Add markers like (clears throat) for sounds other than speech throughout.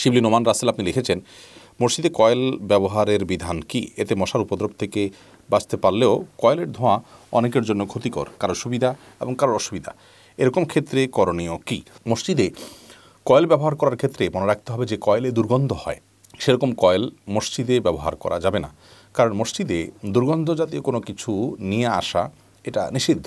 শিবলি নোমান রাসেল আপনি লিখেছেন মসজিদে কয়েল ব্যবহারের বিধান কি এতে মশার উপদ্রব থেকে বাঁচতে পারলেও কয়েলের ধোঁয়া অনেকের জন্য ক্ষতিকর কারো সুবিধা এবং কারোর অসুবিধা এরকম ক্ষেত্রে করণীয় কি মসজিদে কয়েল ব্যবহার করার ক্ষেত্রে মনে রাখতে হবে যে কয়েলে দুর্গন্ধ হয় সেরকম কয়েল মসজিদে ব্যবহার করা যাবে না কারণ মসজিদে দুর্গন্ধ জাতীয় কোনো কিছু নিয়ে আসা এটা নিষিদ্ধ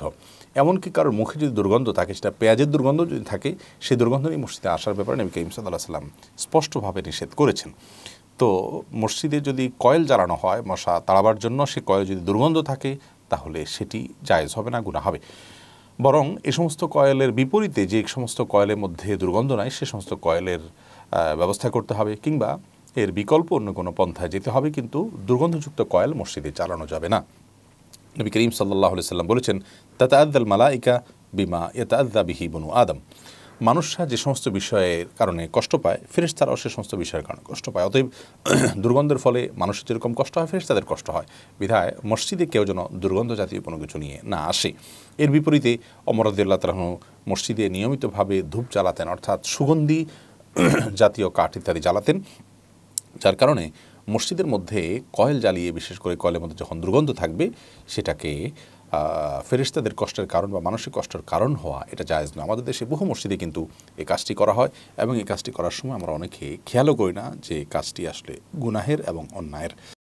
এমনকি কারোর মুখে যদি দুর্গন্ধ থাকে সেটা পেঁয়াজের দুর্গন্ধ যদি থাকে সেই দুর্গন্ধ নিয়ে মসজিদে আসার ব্যাপারে নবী করিম সাল্লাহ সাল্লাম স্পষ্টভাবে নিষেধ করেছেন তো মসজিদে যদি কয়েল জ্বালানো হয় মশা তাড়াবার জন্য সে কয়েল যদি দুর্গন্ধ থাকে তাহলে সেটি জায়েজ হবে না গুণা হবে বরং এ সমস্ত কয়েলের বিপরীতে যে সমস্ত কয়েলের মধ্যে দুর্গন্ধ নাই সে সমস্ত কয়েলের ব্যবস্থা করতে হবে কিংবা এর বিকল্প অন্য কোনো পন্থায় যেতে হবে কিন্তু দুর্গন্ধযুক্ত কয়েল মসজিদে চালানো যাবে না নবী করিম সাল্লাহ সাল্লাম বলেছেন তাতে আদ্দাল মালাইকা বিমা ইয়াতে আদ্দা বিহি বনু আদম মানুষরা যে সমস্ত বিষয়ের কারণে কষ্ট পায় তারাও সে সমস্ত বিষয়ের কারণে কষ্ট পায় অতএব (clears throat) দুর্গন্ধের ফলে মানুষের যেরকম কষ্ট হয় তাদের কষ্ট হয় বিধায় মসজিদে কেউ যেন দুর্গন্ধ জাতীয় কোনো কিছু নিয়ে না আসে এর বিপরীতে অমরাদুল্লাহ তালাহনু মসজিদে নিয়মিতভাবে ধূপ জ্বালাতেন অর্থাৎ সুগন্ধি (clears throat) জাতীয় কাঠ ইত্যাদি জ্বালাতেন যার কারণে মসজিদের মধ্যে কয়েল জ্বালিয়ে বিশেষ করে কয়েলের মধ্যে যখন দুর্গন্ধ থাকবে সেটাকে ফেরিস্তাদের কষ্টের কারণ বা মানসিক কষ্টের কারণ হওয়া এটা জায়জ নয় আমাদের দেশে বহু মসজিদে কিন্তু এই কাজটি করা হয় এবং এই কাজটি করার সময় আমরা অনেকে খেয়ালও করি না যে কাজটি আসলে গুনাহের এবং অন্যায়ের